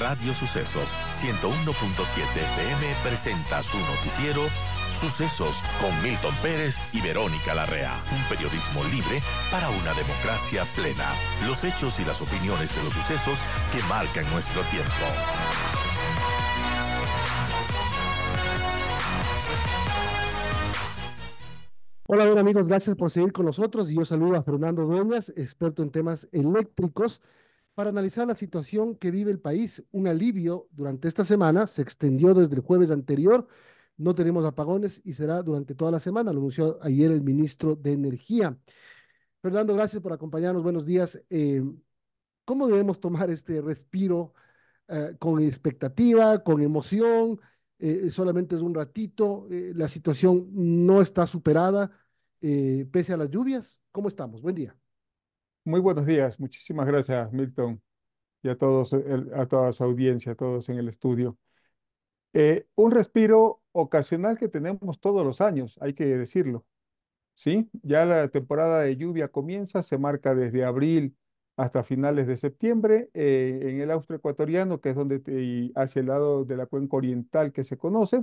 Radio Sucesos 101.7 FM presenta su noticiero Sucesos con Milton Pérez y Verónica Larrea. Un periodismo libre para una democracia plena. Los hechos y las opiniones de los sucesos que marcan nuestro tiempo. Hola, hola amigos, gracias por seguir con nosotros. Yo saludo a Fernando Dueñas, experto en temas eléctricos para analizar la situación que vive el país. Un alivio durante esta semana, se extendió desde el jueves anterior, no tenemos apagones y será durante toda la semana, lo anunció ayer el ministro de Energía. Fernando, gracias por acompañarnos, buenos días. Eh, ¿Cómo debemos tomar este respiro eh, con expectativa, con emoción? Eh, solamente es un ratito, la situación no está superada pese a las lluvias. ¿Cómo estamos? Buen día. Muy buenos días. Muchísimas gracias, Milton, y a todos, a toda su audiencia, a todos en el estudio. Eh, un respiro ocasional que tenemos todos los años, hay que decirlo. ¿sí? Ya la temporada de lluvia comienza, se marca desde abril hasta finales de septiembre eh, en el ecuatoriano, que es donde hacia el lado de la cuenca oriental que se conoce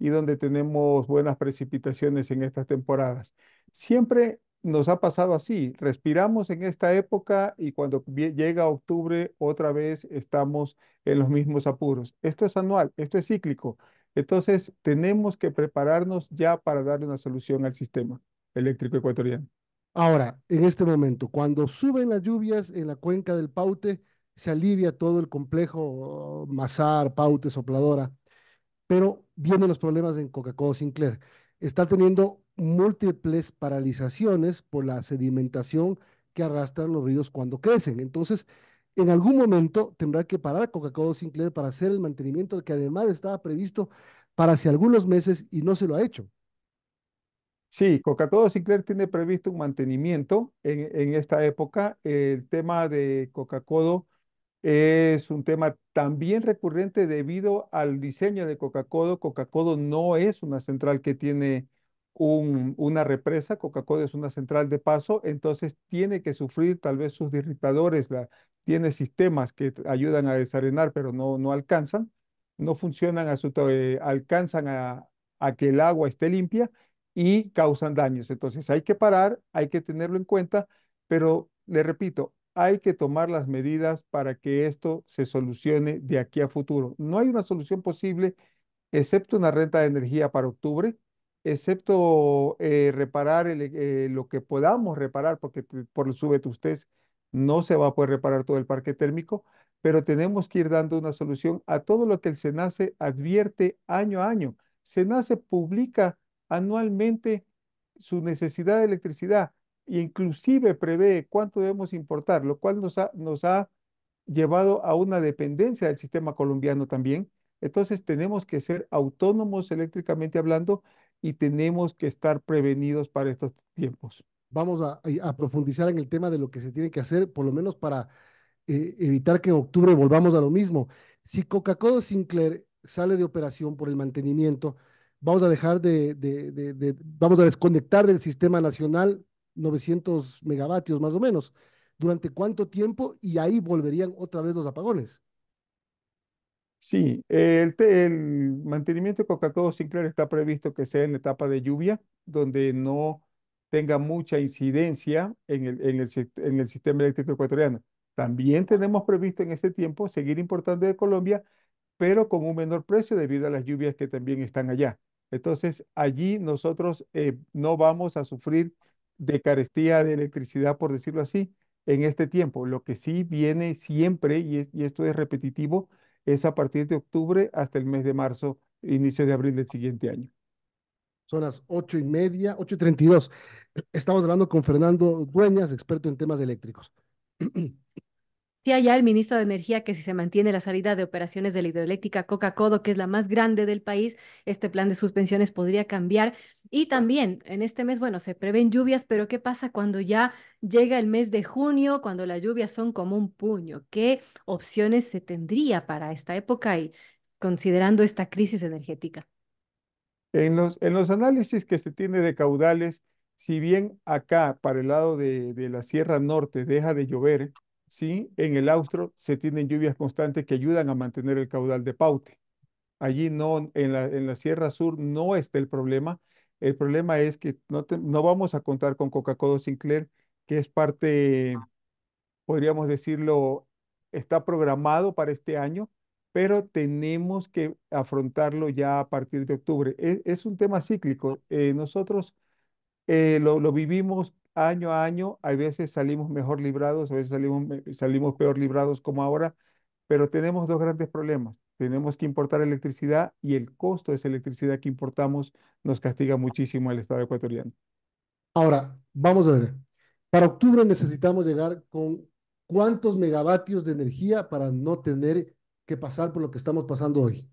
y donde tenemos buenas precipitaciones en estas temporadas. Siempre nos ha pasado así. Respiramos en esta época y cuando llega octubre otra vez estamos en los mismos apuros. Esto es anual, esto es cíclico. Entonces tenemos que prepararnos ya para darle una solución al sistema eléctrico ecuatoriano. Ahora, en este momento, cuando suben las lluvias en la cuenca del Paute, se alivia todo el complejo oh, Mazar, Paute, Sopladora, pero vienen los problemas en Coca-Cola Sinclair está teniendo múltiples paralizaciones por la sedimentación que arrastran los ríos cuando crecen. Entonces, en algún momento tendrá que parar Coca-Cola Sinclair para hacer el mantenimiento que además estaba previsto para hace algunos meses y no se lo ha hecho. Sí, Coca-Cola Sinclair tiene previsto un mantenimiento en, en esta época. El tema de Coca-Cola es un tema también recurrente debido al diseño de coca cola coca cola no es una central que tiene una represa, Coca-Cola es una central de paso, entonces tiene que sufrir tal vez sus irritadores, la, tiene sistemas que ayudan a desarenar, pero no, no alcanzan, no funcionan, a su, alcanzan a, que el agua esté limpia y causan daños. Entonces hay que parar, hay que tenerlo en cuenta, pero le repito, hay que tomar las medidas para que esto se solucione de aquí a futuro. No hay una solución posible excepto una renta de energía para octubre, excepto eh, reparar eh, lo que podamos reparar, porque por el ustedes no se va a poder reparar todo el parque térmico, pero tenemos que ir dando una solución a todo lo que el SENACE advierte año a año. SENACE publica anualmente su necesidad de electricidad inclusive prevé cuánto debemos importar, lo cual nos ha, nos ha llevado a una dependencia del sistema colombiano también. Entonces tenemos que ser autónomos eléctricamente hablando y tenemos que estar prevenidos para estos tiempos. Vamos a, eh, profundizar en el tema de lo que se tiene que hacer, por lo menos para eh, evitar que en octubre volvamos a lo mismo. Si Coca-Cola Sinclair sale de operación por el mantenimiento, vamos a dejar de, de, vamos a desconectar del sistema nacional 900 megavatios más o menos. ¿Durante cuánto tiempo? Y ahí volverían otra vez los apagones. Sí, el, mantenimiento de Coca-Cola Sinclair está previsto que sea en etapa de lluvia, donde no tenga mucha incidencia en el, en el, sistema eléctrico ecuatoriano. También tenemos previsto en este tiempo seguir importando de Colombia, pero con un menor precio debido a las lluvias que también están allá. Entonces, allí nosotros eh, no vamos a sufrir de carestía de electricidad, por decirlo así, en este tiempo. Lo que sí viene siempre, y, esto es repetitivo, es a partir de octubre hasta el mes de marzo, inicio de abril del siguiente año. Son las ocho y media, ocho y treinta y dos. Estamos hablando con Fernando Dueñas, experto en temas eléctricos. ya el ministro de Energía que si se mantiene la salida de operaciones de la hidroeléctrica Coca-Codo, que es la más grande del país, este plan de suspensiones podría cambiar. Y también en este mes, bueno, se prevén lluvias, pero ¿qué pasa cuando ya llega el mes de junio, cuando las lluvias son como un puño? ¿Qué opciones se tendría para esta época y considerando esta crisis energética? En los, en los análisis que se tiene de caudales, si bien acá, para el lado de, de la Sierra Norte, deja de llover, ¿sí? En el austro se tienen lluvias constantes que ayudan a mantener el caudal de Paute. Allí no, en la, en la Sierra Sur no está el problema. El problema es que no, vamos a contar con Coca-Cola Sinclair, que es parte, podríamos decirlo, está programado para este año, pero tenemos que afrontarlo ya a partir de octubre. E, es, un tema cíclico. Eh, nosotros eh, lo, lo, vivimos año a año, a veces salimos mejor librados, a veces salimos, salimos peor librados como ahora, pero tenemos dos grandes problemas. Tenemos que importar electricidad y el costo de esa electricidad que importamos nos castiga muchísimo al Estado ecuatoriano. Ahora, vamos a ver. Para octubre necesitamos llegar con cuántos megavatios de energía para no tener que pasar por lo que estamos pasando hoy.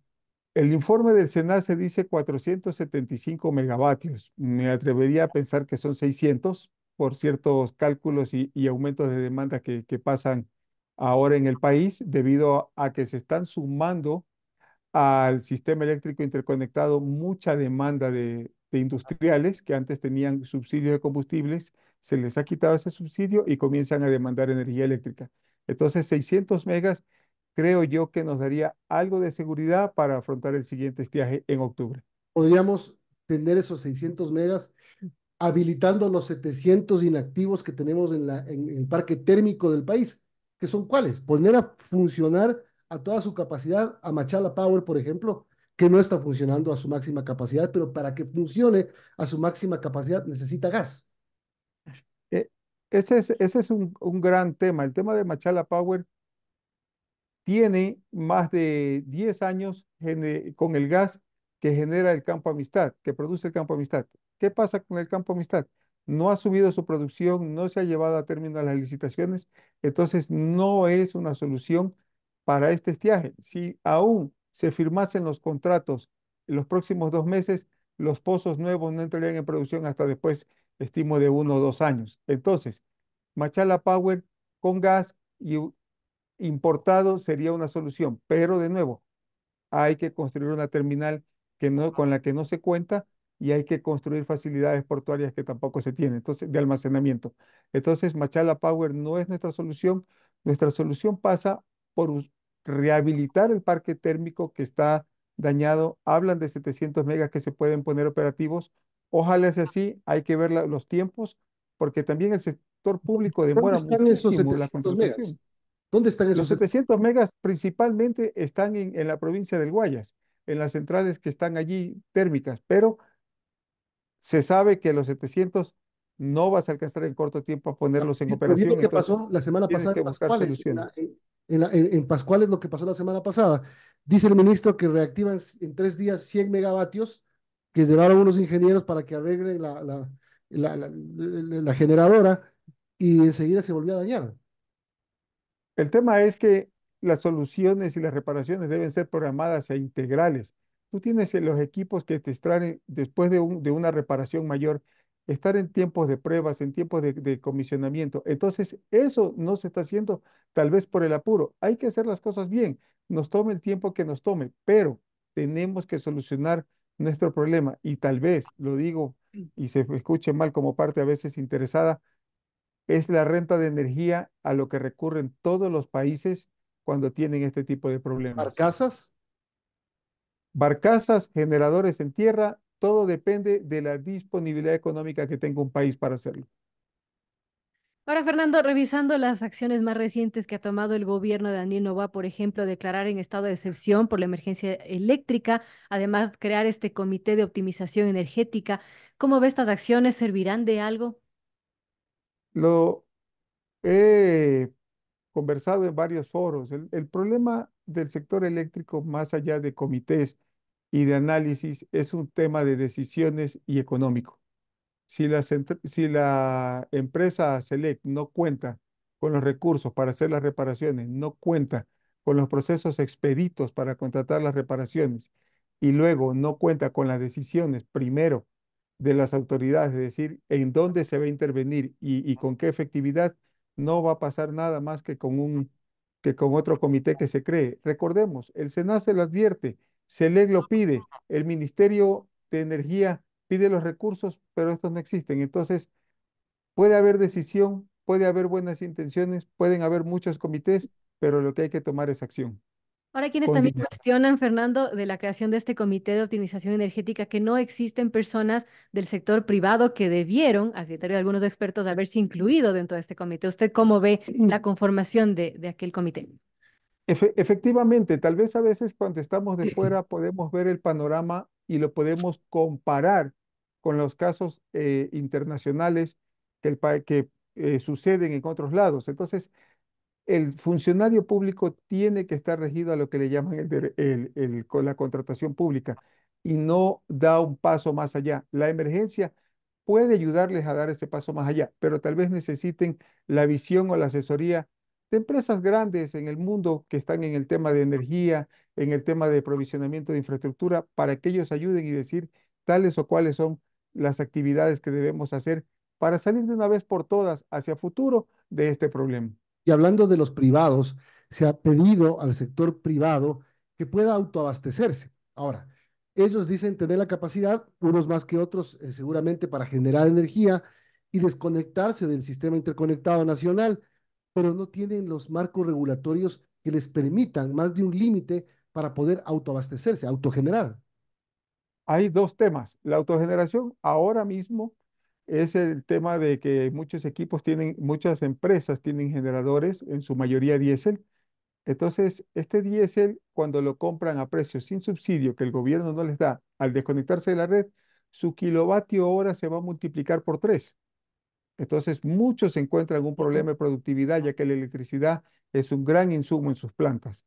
El informe del Senado se dice 475 megavatios. Me atrevería a pensar que son 600, por ciertos cálculos y, aumentos de demanda que, pasan ahora en el país debido a, que se están sumando al sistema eléctrico interconectado mucha demanda de, industriales que antes tenían subsidios de combustibles, se les ha quitado ese subsidio y comienzan a demandar energía eléctrica. Entonces, 600 megas creo yo que nos daría algo de seguridad para afrontar el siguiente estiaje en octubre. Podríamos tener esos 600 megas habilitando los 700 inactivos que tenemos en, el parque térmico del país, que son cuáles? Poner a funcionar a toda su capacidad a Machala Power, por ejemplo, que no está funcionando a su máxima capacidad, pero para que funcione a su máxima capacidad necesita gas. Eh, ese es, ese es un, un, gran tema. El tema de Machala Power tiene más de 10 años con el gas que genera el campo Amistad, que produce el campo Amistad. ¿Qué pasa con el campo Amistad? No ha subido su producción, no se ha llevado a término las licitaciones, entonces no es una solución para este estiaje. Si aún se firmasen los contratos en los próximos dos meses, los pozos nuevos no entrarían en producción hasta después, estimo, de uno o dos años. Entonces, Machala Power con gas importado sería una solución, pero de nuevo, hay que construir una terminal con la que no se cuenta y hay que construir facilidades portuarias que tampoco se tienen, entonces, de almacenamiento. Entonces, Machala Power no es nuestra solución. Nuestra solución pasa por rehabilitar el parque térmico que está dañado. Hablan de 700 megas que se pueden poner operativos. Ojalá sea así, hay que ver los tiempos, porque también el sector público demora muchísimo ¿Dónde están esos? Los 700 megas principalmente están en, en la provincia del Guayas, en las centrales que están allí térmicas, pero se sabe que los 700 no vas a alcanzar en corto tiempo a ponerlos en operación. pasó la semana pasada en Pascual? es lo que pasó la semana pasada. Dice el ministro que reactivan en tres días 100 megavatios que llevaron unos ingenieros para que arreglen la, la generadora y enseguida se volvió a dañar. El tema es que las soluciones y las reparaciones deben ser programadas e integrales. Tú tienes eh, los equipos que te extraen eh, después de, una reparación mayor, estar en tiempos de pruebas, en tiempos de, comisionamiento. Entonces, eso no se está haciendo tal vez por el apuro. Hay que hacer las cosas bien, nos tome el tiempo que nos tome, pero tenemos que solucionar nuestro problema. Y tal vez, lo digo mm. y se escuche mal como parte a veces interesada, es la renta de energía a lo que recurren todos los países cuando tienen este tipo de problemas. Casas barcazas, generadores en tierra, todo depende de la disponibilidad económica que tenga un país para hacerlo. Ahora, Fernando, revisando las acciones más recientes que ha tomado el gobierno de Daniel Nova, por ejemplo, declarar en estado de excepción por la emergencia eléctrica, además crear este comité de optimización energética, ¿cómo ve estas acciones? ¿Servirán de algo? Lo he conversado en varios foros. el problema del sector eléctrico, más allá de comités, y de análisis es un tema de decisiones y económico. Si la, si la empresa Select no cuenta con los recursos para hacer las reparaciones, no cuenta con los procesos expeditos para contratar las reparaciones y luego no cuenta con las decisiones primero de las autoridades, es decir, en dónde se va a intervenir y, con qué efectividad, no va a pasar nada más que con, un, que con otro comité que se cree. Recordemos, el se lo advierte, CELEC lo pide, el Ministerio de Energía pide los recursos, pero estos no existen. Entonces, puede haber decisión, puede haber buenas intenciones, pueden haber muchos comités, pero lo que hay que tomar es acción. Ahora, quienes también cuestionan, Fernando, de la creación de este comité de optimización energética, que no existen personas del sector privado que debieron, a criterio de algunos expertos, haberse incluido dentro de este comité. ¿Usted cómo ve la conformación de aquel comité? efectivamente, tal vez a veces cuando estamos de fuera podemos ver el panorama y lo podemos comparar con los casos eh, internacionales que, eh, suceden en otros lados. Entonces, el funcionario público tiene que estar regido a lo que le llaman el, el, la contratación pública y no da un paso más allá. La emergencia puede ayudarles a dar ese paso más allá, pero tal vez necesiten la visión o la asesoría de empresas grandes en el mundo que están en el tema de energía, en el tema de provisionamiento de infraestructura, para que ellos ayuden y decir tales o cuáles son las actividades que debemos hacer para salir de una vez por todas hacia futuro de este problema. Y hablando de los privados, se ha pedido al sector privado que pueda autoabastecerse. Ahora, ellos dicen tener la capacidad, unos más que otros, eh, seguramente para generar energía y desconectarse del sistema interconectado nacional pero no tienen los marcos regulatorios que les permitan más de un límite para poder autoabastecerse, autogenerar. Hay dos temas. La autogeneración ahora mismo es el tema de que muchos equipos tienen, muchas empresas tienen generadores, en su mayoría diésel. Entonces, este diésel, cuando lo compran a precios sin subsidio que el gobierno no les da, al desconectarse de la red, su kilovatio hora se va a multiplicar por tres. Entonces, muchos encuentran un problema de productividad, ya que la electricidad es un gran insumo en sus plantas.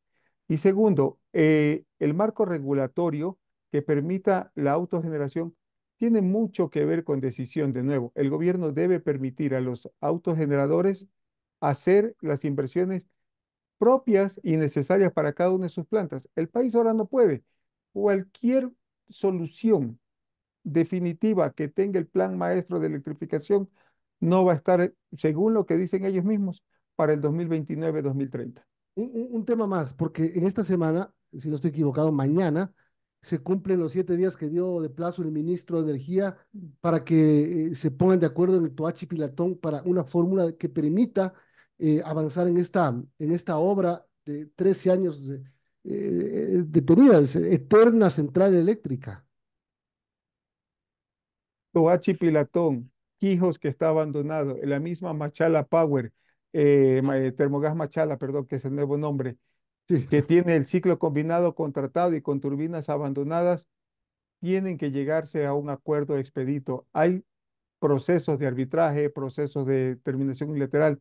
Y segundo, eh, el marco regulatorio que permita la autogeneración tiene mucho que ver con decisión. De nuevo, el gobierno debe permitir a los autogeneradores hacer las inversiones propias y necesarias para cada una de sus plantas. El país ahora no puede. Cualquier solución definitiva que tenga el plan maestro de electrificación no va a estar, según lo que dicen ellos mismos, para el 2029-2030. Un, tema más, porque en esta semana, si no estoy equivocado, mañana se cumplen los siete días que dio de plazo el ministro de Energía para que eh, se pongan de acuerdo en el Toachi Pilatón para una fórmula que permita eh, avanzar en esta, en esta obra de 13 años de, eh, detenida, eterna central eléctrica. Toachi Pilatón, Quijos, que está abandonado, la misma Machala Power, eh, eh Machala, perdón, que es el nuevo nombre, que tiene el ciclo combinado contratado y con turbinas abandonadas, tienen que llegarse a un acuerdo expedito. Hay procesos de arbitraje, procesos de terminación unilateral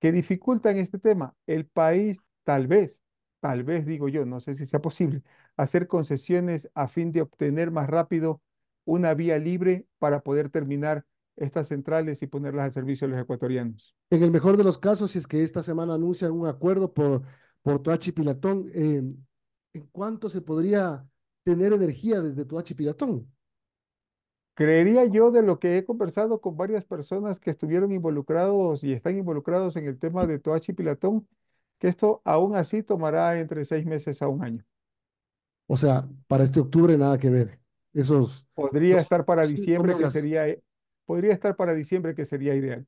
que dificultan este tema. El país tal vez, tal vez digo yo, no sé si sea posible, hacer concesiones a fin de obtener más rápido una vía libre para poder terminar estas centrales y ponerlas al servicio de los ecuatorianos. En el mejor de los casos, si es que esta semana anuncian un acuerdo por, por Toachi Pilatón, em, ¿en cuánto se podría tener energía desde Toachi Pilatón? Creería yo de lo que he conversado con varias personas que estuvieron involucrados y están involucrados en el tema de Toachi Pilatón, que esto aún así tomará entre seis meses a un año. O sea, para este octubre nada que ver. Esos, Podría estar para diciembre, que sería podría estar para diciembre, que sería ideal.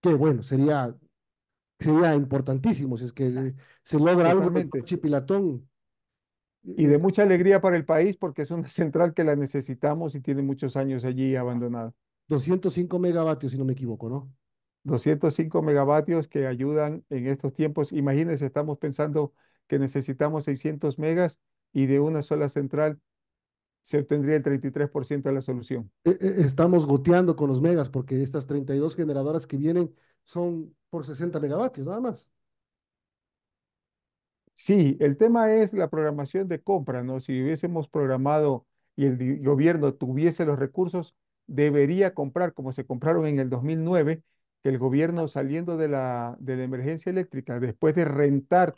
Qué bueno, sería, sería importantísimo si es que se logra realmente. Chipilatón. Y de eh, mucha alegría para el país porque es una central que la necesitamos y tiene muchos años allí abandonada. 205 megavatios, si no me equivoco, ¿no? 205 megavatios que ayudan en estos tiempos. Imagínense, estamos pensando que necesitamos 600 megas y de una sola central se obtendría el 33% de la solución. E, e, estamos goteando con los megas porque estas 32 generadoras que vienen son por 60 megavatios, nada más. Sí, el tema es la programación de compra, ¿no? Si hubiésemos programado y el gobierno tuviese los recursos, debería comprar como se compraron en el 2009, que el gobierno saliendo de la, de la emergencia eléctrica, después de rentar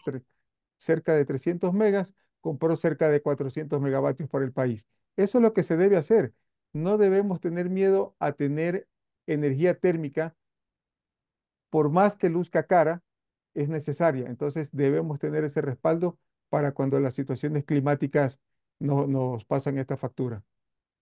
cerca de 300 megas, compró cerca de 400 megavatios para el país. Eso es lo que se debe hacer. No debemos tener miedo a tener energía térmica, por más que luzca cara, es necesaria. Entonces debemos tener ese respaldo para cuando las situaciones climáticas no, nos pasan esta factura.